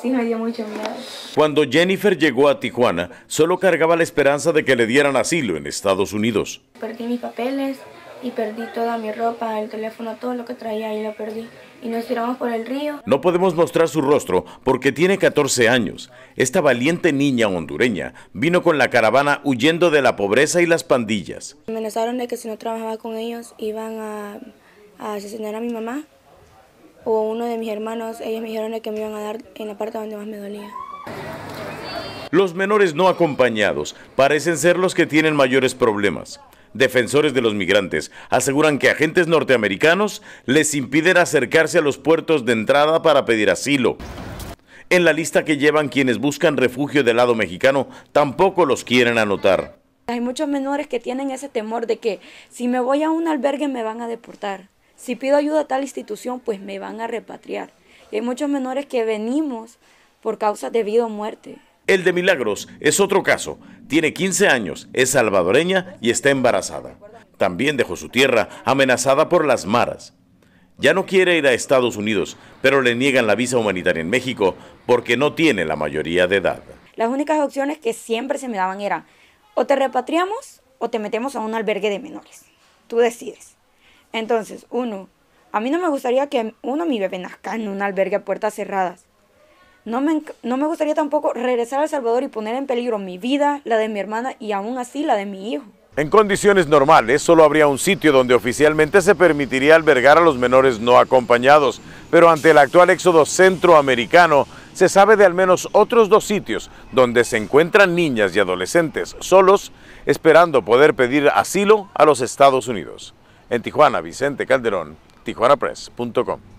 Sí, me dio mucho miedo. Cuando Jennifer llegó a Tijuana, solo cargaba la esperanza de que le dieran asilo en Estados Unidos. Perdí mis papeles y perdí toda mi ropa, el teléfono, todo lo que traía y lo perdí. Y nos tiramos por el río. No podemos mostrar su rostro porque tiene 14 años. Esta valiente niña hondureña vino con la caravana huyendo de la pobreza y las pandillas. Me amenazaron de que si no trabajaba con ellos iban a, a asesinar a mi mamá o uno de mis hermanos, ellos me dijeron que me iban a dar en la parte donde más me dolía. Los menores no acompañados parecen ser los que tienen mayores problemas. Defensores de los migrantes aseguran que agentes norteamericanos les impiden acercarse a los puertos de entrada para pedir asilo. En la lista que llevan quienes buscan refugio del lado mexicano tampoco los quieren anotar. Hay muchos menores que tienen ese temor de que si me voy a un albergue me van a deportar. Si pido ayuda a tal institución, pues me van a repatriar. Y hay muchos menores que venimos por causa de vida o muerte. El de Milagros es otro caso. Tiene 15 años, es salvadoreña y está embarazada. También dejó su tierra amenazada por las maras. Ya no quiere ir a Estados Unidos, pero le niegan la visa humanitaria en México porque no tiene la mayoría de edad. Las únicas opciones que siempre se me daban eran o te repatriamos o te metemos a un albergue de menores. Tú decides. Entonces, uno, a mí no me gustaría que uno mi bebé nazca en un albergue a puertas cerradas. No me, no me gustaría tampoco regresar a El Salvador y poner en peligro mi vida, la de mi hermana y aún así la de mi hijo. En condiciones normales, solo habría un sitio donde oficialmente se permitiría albergar a los menores no acompañados, pero ante el actual éxodo centroamericano, se sabe de al menos otros dos sitios donde se encuentran niñas y adolescentes solos esperando poder pedir asilo a los Estados Unidos. En Tijuana, Vicente Calderón, tijuanapress.com.